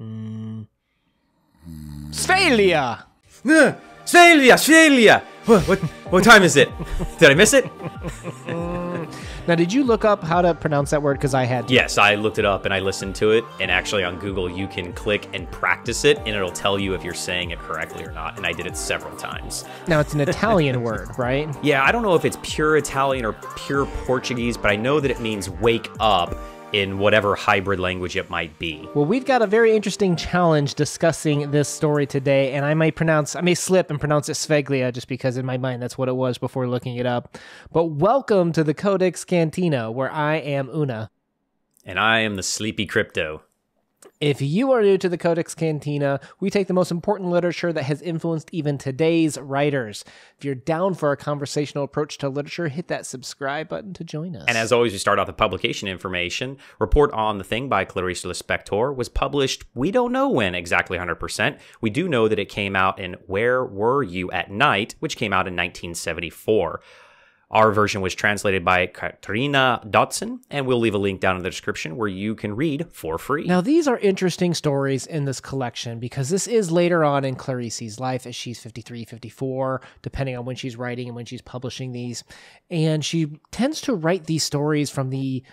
Mm. Svelia! Svelia! Svelia! What, what, what time is it? Did I miss it? Mm. now, did you look up how to pronounce that word? Because I had. To. Yes, I looked it up and I listened to it. And actually, on Google, you can click and practice it, and it'll tell you if you're saying it correctly or not. And I did it several times. Now, it's an Italian word, right? Yeah, I don't know if it's pure Italian or pure Portuguese, but I know that it means wake up in whatever hybrid language it might be. Well, we've got a very interesting challenge discussing this story today, and I may pronounce, I may slip and pronounce it Sveglia just because in my mind that's what it was before looking it up. But welcome to the Codex Cantina, where I am Una. And I am the Sleepy Crypto. If you are new to the Codex Cantina, we take the most important literature that has influenced even today's writers. If you're down for a conversational approach to literature, hit that subscribe button to join us. And as always, we start off with publication information. Report on the Thing by Clarice Lispector was published, we don't know when exactly 100%. We do know that it came out in Where Were You at Night, which came out in 1974. Our version was translated by Katrina Dotson, and we'll leave a link down in the description where you can read for free. Now, these are interesting stories in this collection because this is later on in Clarice's life as she's 53, 54, depending on when she's writing and when she's publishing these. And she tends to write these stories from the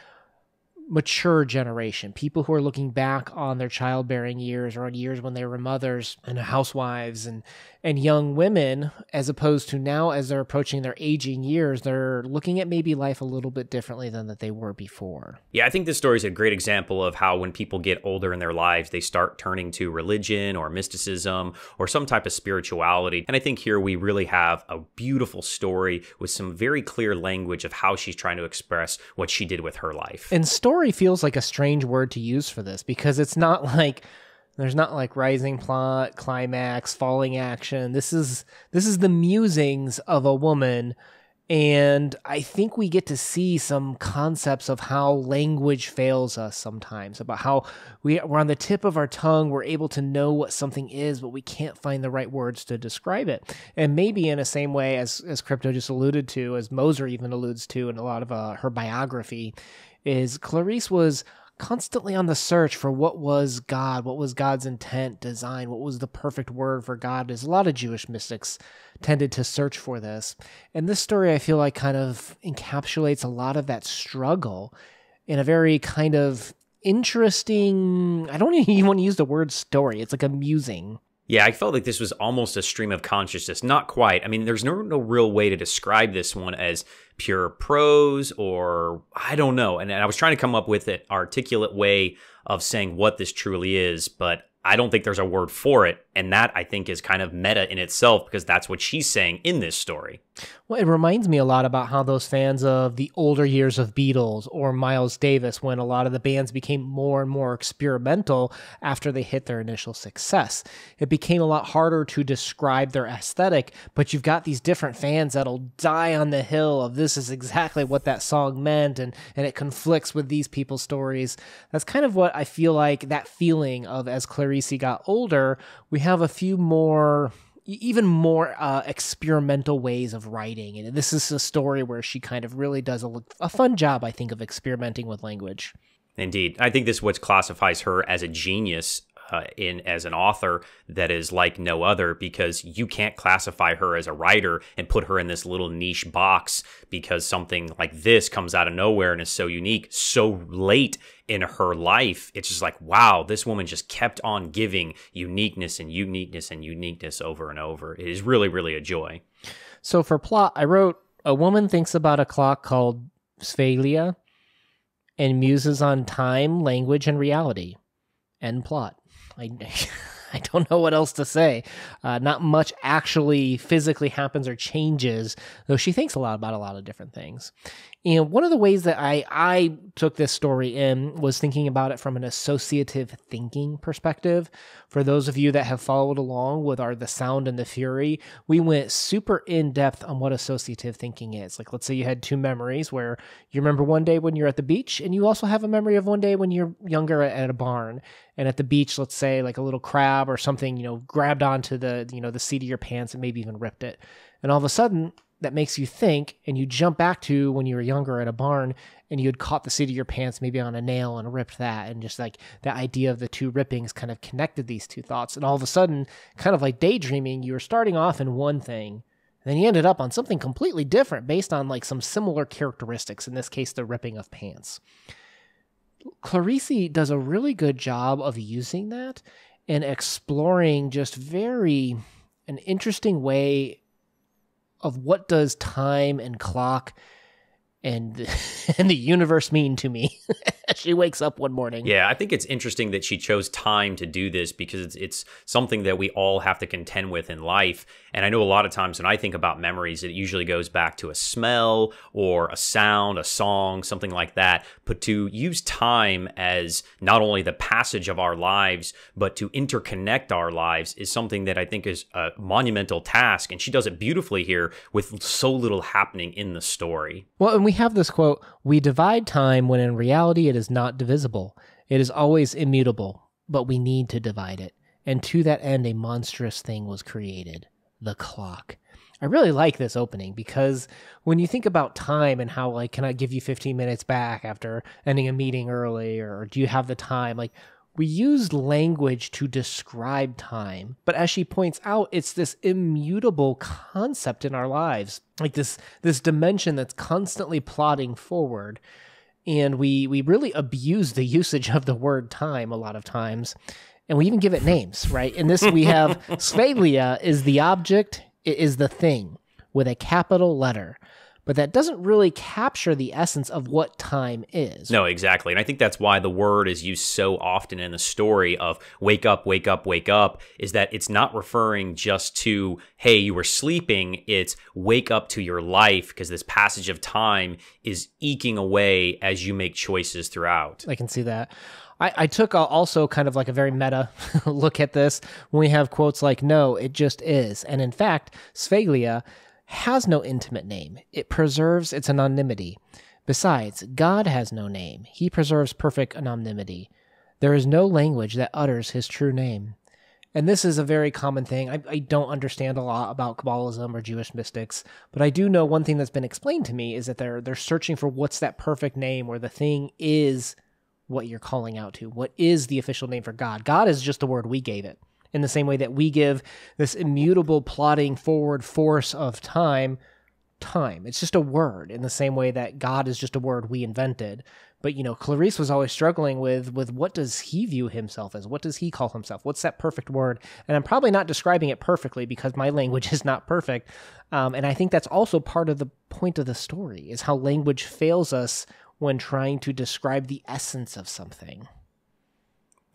mature generation, people who are looking back on their childbearing years or on years when they were mothers and housewives and and young women, as opposed to now as they're approaching their aging years, they're looking at maybe life a little bit differently than that they were before. Yeah, I think this story is a great example of how when people get older in their lives, they start turning to religion or mysticism or some type of spirituality. And I think here we really have a beautiful story with some very clear language of how she's trying to express what she did with her life. And story feels like a strange word to use for this because it's not like there's not like rising plot, climax, falling action. This is this is the musings of a woman and I think we get to see some concepts of how language fails us sometimes, about how we, we're on the tip of our tongue, we're able to know what something is, but we can't find the right words to describe it. And maybe in the same way as, as Crypto just alluded to, as Moser even alludes to in a lot of uh, her biography, is Clarice was constantly on the search for what was God, what was God's intent, design, what was the perfect word for God, as a lot of Jewish mystics tended to search for this. And this story, I feel like, kind of encapsulates a lot of that struggle in a very kind of interesting, I don't even want to use the word story, it's like amusing yeah, I felt like this was almost a stream of consciousness. Not quite. I mean, there's no, no real way to describe this one as pure prose or I don't know. And, and I was trying to come up with an articulate way of saying what this truly is, but I don't think there's a word for it and that I think is kind of meta in itself because that's what she's saying in this story. Well, it reminds me a lot about how those fans of the older years of Beatles or Miles Davis, when a lot of the bands became more and more experimental after they hit their initial success, it became a lot harder to describe their aesthetic. But you've got these different fans that'll die on the hill of this is exactly what that song meant, and and it conflicts with these people's stories. That's kind of what I feel like that feeling of as Clarice got older, we have a few more even more uh, experimental ways of writing. And this is a story where she kind of really does a, a, fun job, I think, of experimenting with language. Indeed. I think this is what classifies her as a genius uh, in as an author that is like no other because you can't classify her as a writer and put her in this little niche box because something like this comes out of nowhere and is so unique so late in her life it's just like wow this woman just kept on giving uniqueness and uniqueness and uniqueness over and over it is really really a joy so for plot i wrote a woman thinks about a clock called Sphalia and muses on time, language, and reality. End plot. I I don't know what else to say. Uh, not much actually physically happens or changes, though she thinks a lot about a lot of different things. And one of the ways that I, I took this story in was thinking about it from an associative thinking perspective. For those of you that have followed along with our The Sound and the Fury, we went super in depth on what associative thinking is. Like, let's say you had two memories where you remember one day when you're at the beach, and you also have a memory of one day when you're younger at a barn. And at the beach, let's say, like a little crab or something, you know, grabbed onto the, you know, the seat of your pants and maybe even ripped it. And all of a sudden, that makes you think and you jump back to when you were younger at a barn and you had caught the seat of your pants maybe on a nail and ripped that and just like the idea of the two rippings kind of connected these two thoughts and all of a sudden kind of like daydreaming you were starting off in one thing then you ended up on something completely different based on like some similar characteristics in this case the ripping of pants Clarice does a really good job of using that and exploring just very an interesting way of what does time and clock and and the universe mean to me she wakes up one morning. Yeah, I think it's interesting that she chose time to do this because it's, it's something that we all have to contend with in life. And I know a lot of times when I think about memories, it usually goes back to a smell or a sound, a song, something like that. But to use time as not only the passage of our lives, but to interconnect our lives is something that I think is a monumental task. And she does it beautifully here with so little happening in the story. Well, and we have this quote we divide time when in reality it is is not divisible. It is always immutable, but we need to divide it. And to that end, a monstrous thing was created the clock. I really like this opening because when you think about time and how, like, can I give you 15 minutes back after ending a meeting early, or do you have the time? Like, we use language to describe time, but as she points out, it's this immutable concept in our lives, like this this dimension that's constantly plodding forward and we we really abuse the usage of the word time a lot of times and we even give it names right in this we have svelia is the object it is the thing with a capital letter but that doesn't really capture the essence of what time is. No, exactly. And I think that's why the word is used so often in the story of wake up, wake up, wake up, is that it's not referring just to, hey, you were sleeping. It's wake up to your life because this passage of time is eking away as you make choices throughout. I can see that. I, I took also kind of like a very meta look at this when we have quotes like, no, it just is. And in fact, Sveglia has no intimate name, it preserves its anonymity. Besides, God has no name, he preserves perfect anonymity. There is no language that utters his true name. And this is a very common thing. I, I, don't understand a lot about Kabbalism or Jewish mystics, but I do know one thing that's been explained to me is that they're they're searching for what's that perfect name where the thing is what you're calling out to. What is the official name for God? God is just the word we gave it in the same way that we give this immutable plotting forward force of time time. It's just a word in the same way that God is just a word we invented. But you know, Clarice was always struggling with with what does he view himself as? What does he call himself? What's that perfect word? And I'm probably not describing it perfectly because my language is not perfect. Um, and I think that's also part of the point of the story is how language fails us when trying to describe the essence of something.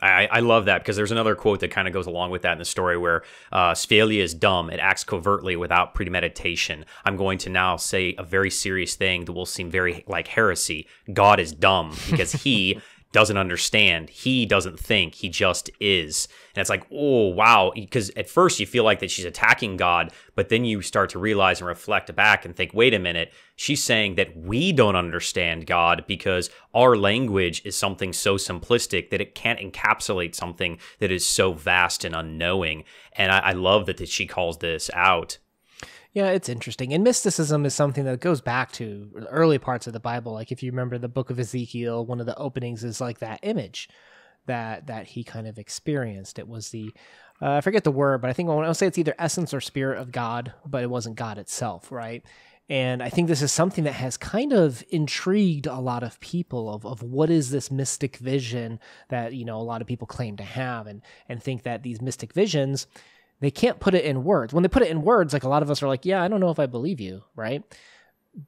I, I, love that because there's another quote that kind of goes along with that in the story where uh, is dumb. It acts covertly without premeditation. I'm going to now say a very serious thing that will seem very like heresy. God is dumb because he doesn't understand. He doesn't think. He just is. And it's like, oh, wow. Because at first you feel like that she's attacking God, but then you start to realize and reflect back and think, wait a minute. She's saying that we don't understand God because our language is something so simplistic that it can't encapsulate something that is so vast and unknowing. And I, I love that, that she calls this out. Yeah, it's interesting. And mysticism is something that goes back to early parts of the Bible. Like if you remember the book of Ezekiel, one of the openings is like that image that that he kind of experienced. It was the uh, I forget the word, but I think I want to say it's either essence or spirit of God, but it wasn't God itself, right? And I think this is something that has kind of intrigued a lot of people of, of what is this mystic vision that, you know, a lot of people claim to have and, and think that these mystic visions, they can't put it in words. When they put it in words, like a lot of us are like, yeah, I don't know if I believe you, right?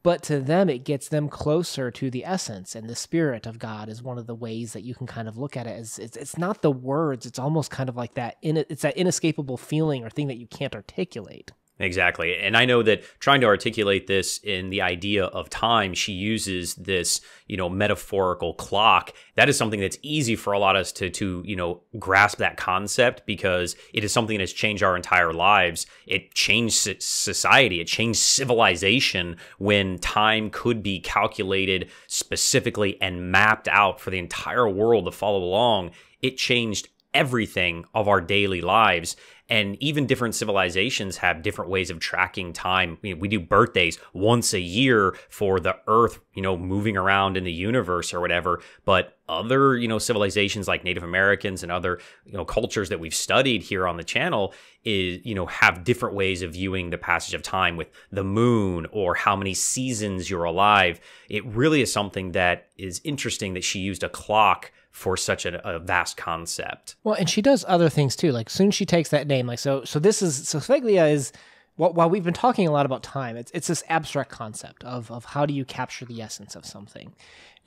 But to them, it gets them closer to the essence and the spirit of God is one of the ways that you can kind of look at it. As it's, it's not the words; it's almost kind of like that. In, it's that inescapable feeling or thing that you can't articulate. Exactly. And I know that trying to articulate this in the idea of time, she uses this, you know, metaphorical clock. That is something that's easy for a lot of us to to, you know, grasp that concept because it is something that has changed our entire lives. It changed society, it changed civilization when time could be calculated specifically and mapped out for the entire world to follow along. It changed everything of our daily lives. And even different civilizations have different ways of tracking time. we do birthdays once a year for the earth, you know, moving around in the universe or whatever. But other, you know, civilizations like Native Americans and other, you know, cultures that we've studied here on the channel is, you know, have different ways of viewing the passage of time with the moon or how many seasons you're alive. It really is something that is interesting that she used a clock for such a, a, vast concept. Well, and she does other things too. Like soon she takes that name. Like so, so this is so Sveglia is. while we've been talking a lot about time, it's it's this abstract concept of of how do you capture the essence of something,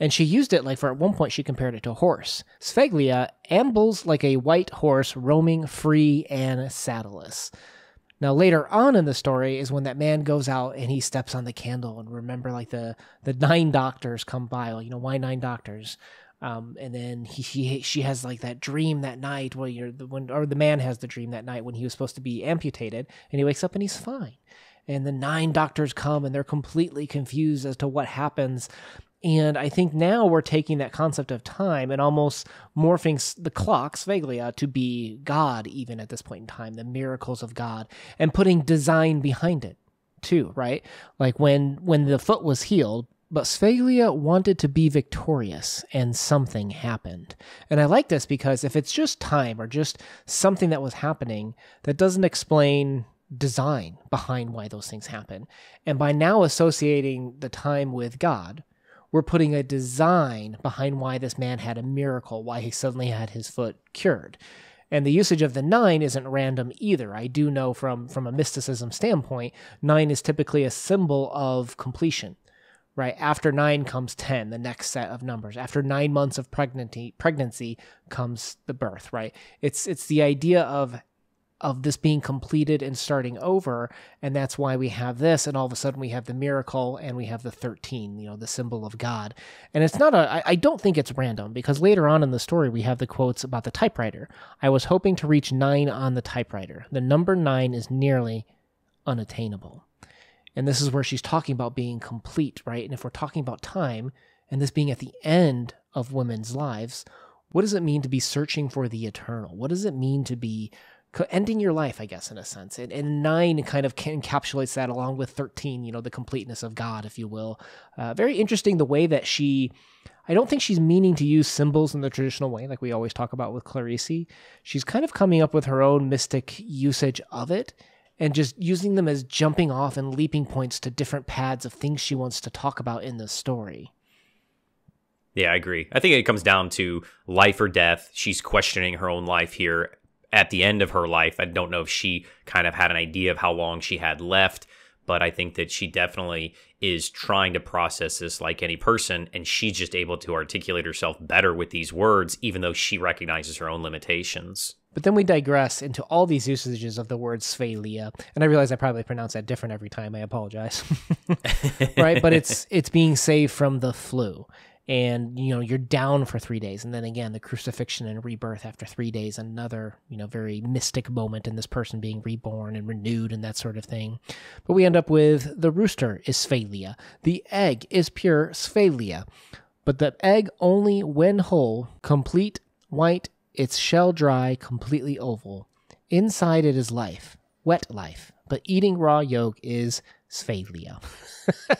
and she used it like for at one point she compared it to a horse. Sveglia ambles like a white horse, roaming free and saddleless. Now later on in the story is when that man goes out and he steps on the candle and remember like the the nine doctors come by. you know why nine doctors? Um, and then he, he, she has like that dream that night where you're the when or the man has the dream that night when he was supposed to be amputated, and he wakes up and he's fine. And the nine doctors come and they're completely confused as to what happens. And I think now we're taking that concept of time and almost morphing the clocks, Veglia, uh, to be God, even at this point in time, the miracles of God, and putting design behind it too, right? Like when when the foot was healed, but Sveglia wanted to be victorious, and something happened. And I like this because if it's just time or just something that was happening, that doesn't explain design behind why those things happen. And by now associating the time with God, we're putting a design behind why this man had a miracle, why he suddenly had his foot cured. And the usage of the nine isn't random either. I do know from, from a mysticism standpoint, nine is typically a symbol of completion right? After nine comes 10, the next set of numbers. After nine months of pregnancy, pregnancy comes the birth, right? It's, it's the idea of, of this being completed and starting over. And that's why we have this. And all of a sudden we have the miracle and we have the 13, you know, the symbol of God. And it's not a, I, I don't think it's random because later on in the story we have the quotes about the typewriter. I was hoping to reach nine on the typewriter. The number nine is nearly unattainable. And this is where she's talking about being complete, right? And if we're talking about time and this being at the end of women's lives, what does it mean to be searching for the eternal? What does it mean to be ending your life, I guess, in a sense? And, and nine kind of encapsulates that along with 13, you know, the completeness of God, if you will. Uh, very interesting the way that she. I don't think she's meaning to use symbols in the traditional way, like we always talk about with Clarice. She's kind of coming up with her own mystic usage of it and just using them as jumping off and leaping points to different pads of things she wants to talk about in the story. Yeah, I agree. I think it comes down to life or death. She's questioning her own life here at the end of her life. I don't know if she kind of had an idea of how long she had left, but I think that she definitely is trying to process this like any person, and she's just able to articulate herself better with these words, even though she recognizes her own limitations. But then we digress into all these usages of the word Svelia, and I realize I probably pronounce that different every time. I apologize, right? But it's it's being saved from the flu, and you know you're down for three days, and then again the crucifixion and rebirth after three days, another you know very mystic moment in this person being reborn and renewed and that sort of thing. But we end up with the rooster is Svelia, the egg is pure Svelia, but the egg only when whole, complete, white, its shell dry, completely oval. Inside it is life, wet life, but eating raw yolk is sphalia.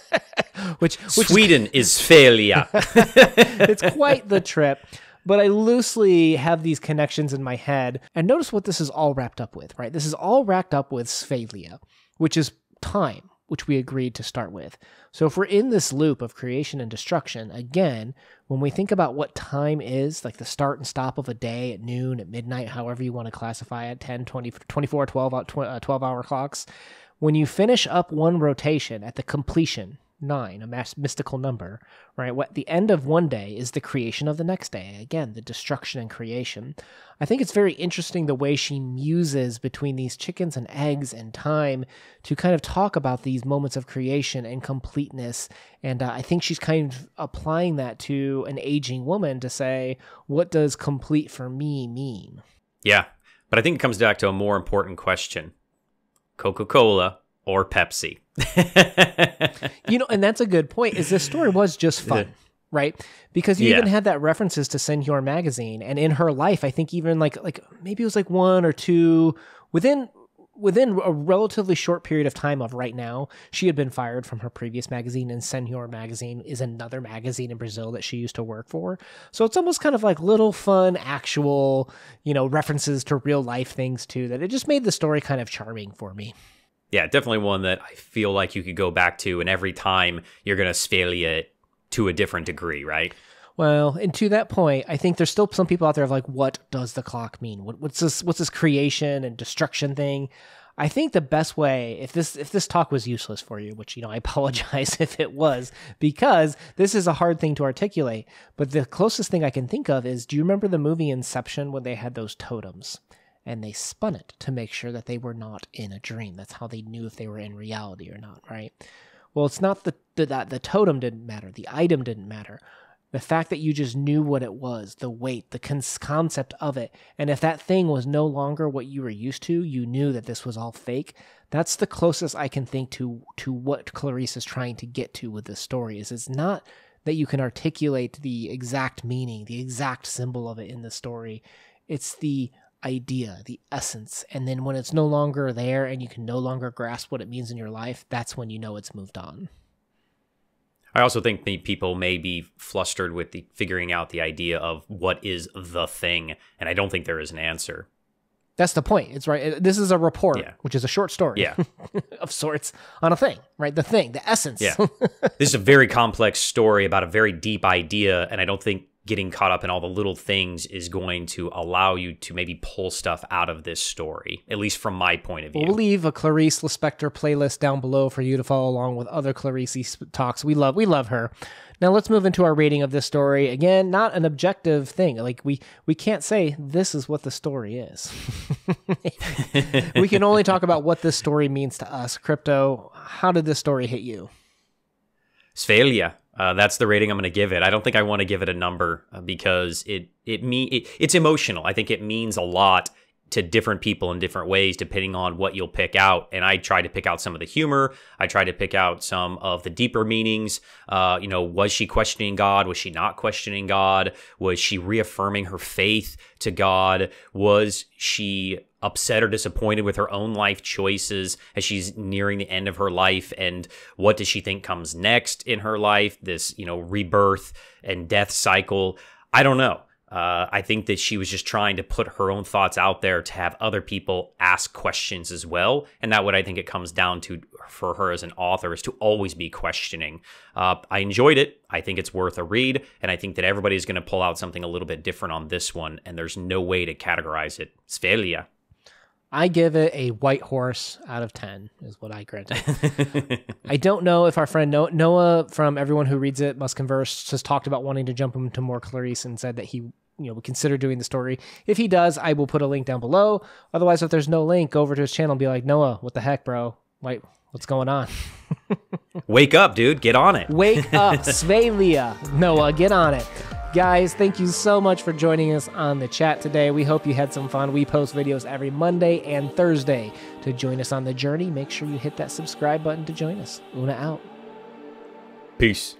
which, which, Sweden is, is failure. it's quite the trip but I loosely have these connections in my head. And notice what this is all wrapped up with, right? This is all wrapped up with sphalia, which is time which we agreed to start with. So if we're in this loop of creation and destruction, again, when we think about what time is, like the start and stop of a day at noon, at midnight, however you want to classify it, 10, 20, 24, 12, uh, uh, 12 hour clocks, when you finish up one rotation at the completion, nine, a mystical number, right? What the end of one day is the creation of the next day. Again, the destruction and creation. I think it's very interesting the way she muses between these chickens and eggs and time to kind of talk about these moments of creation and completeness. And uh, I think she's kind of applying that to an aging woman to say, what does complete for me mean? Yeah. But I think it comes back to a more important question Coca Cola or Pepsi. you know, and that's a good point. Is this story was just fun. right? Because you yeah. even had that references to Senhor magazine, and in her life, I think even like like maybe it was like one or two within within a relatively short period of time of right now, she had been fired from her previous magazine, and Senhor magazine is another magazine in Brazil that she used to work for. So it's almost kind of like little fun, actual you know references to real life things too. That it just made the story kind of charming for me yeah, definitely one that I feel like you could go back to, and every time you're going to sphalia it to a different degree, right? Well, and to that point, I think there's still some people out there of like, what does the clock mean? What, what's this? What's this creation and destruction thing? I think the best way, if this if this talk was useless for you, which you know I apologize if it was, because this is a hard thing to articulate. But the closest thing I can think of is, do you remember the movie Inception when they had those totems? and they spun it to make sure that they were not in a dream. That's how they knew if they were in reality or not, right? Well, it's not the, the, that the totem didn't matter, the item didn't matter. The fact that you just knew what it was, the weight, the con concept of it, and if that thing was no longer what you were used to, you knew that this was all fake. That's the closest I can think to to what Clarice is trying to get to with this story. Is it's not that you can articulate the exact meaning, the exact symbol of it in the story. It's the idea, the essence. And then when it's no longer there and you can no longer grasp what it means in your life, that's when you know it's moved on. I also think people may be flustered with the figuring out the idea of what is the thing, and I don't think there is an answer. That's the point. It's right. This is a report, yeah. which is a short story, yeah. of sorts on a thing, right? The thing, the essence. Yeah. this is a very complex story about a very deep idea, and I don't think getting caught up in all the little things is going to allow you to maybe pull stuff out of this story, at least from my point of view. We'll leave a Clarice Lispector playlist down below for you to follow along with other Clarice talks. We love we love her. Now let's move into our rating of this story. Again, not an objective thing. Like we we can't say this is what the story is. we can only talk about what this story means to us. Crypto, how did this story hit you? Svelia uh, that's the rating I'm going to give it. I don't think I want to give it a number uh, because it it me it, it's emotional. I think it means a lot to different people in different ways depending on what you'll pick out and i try to pick out some of the humor i try to pick out some of the deeper meanings uh, you know was she questioning god was she not questioning god was she reaffirming her faith to god was she upset or disappointed with her own life choices as she's nearing the end of her life and what does she think comes next in her life this you know rebirth and death cycle i don't know uh, i think that she was just trying to put her own thoughts out there to have other people ask questions as well and that what i think it comes down to for her as an author is to always be questioning uh, i enjoyed it i think it's worth a read and i think that everybody's going to pull out something a little bit different on this one and there's no way to categorize it svelia I give it a white horse out of 10, is what I grant it. I don't know if our friend Noah from Everyone Who Reads It Must Converse has talked about wanting to jump into more Clarice and said that he you know, would consider doing the story. If he does, I will put a link down below. Otherwise, if there's no link, go over to his channel and be like, Noah, what the heck, bro? Wait, what's going on? Wake up, dude. Get on it. Wake up, Svelia. Noah, get on it. Guys, thank you so much for joining us on the chat today. We hope you had some fun. We post videos every Monday and Thursday. To join us on the journey, make sure you hit that subscribe button to join us. Una out. Peace.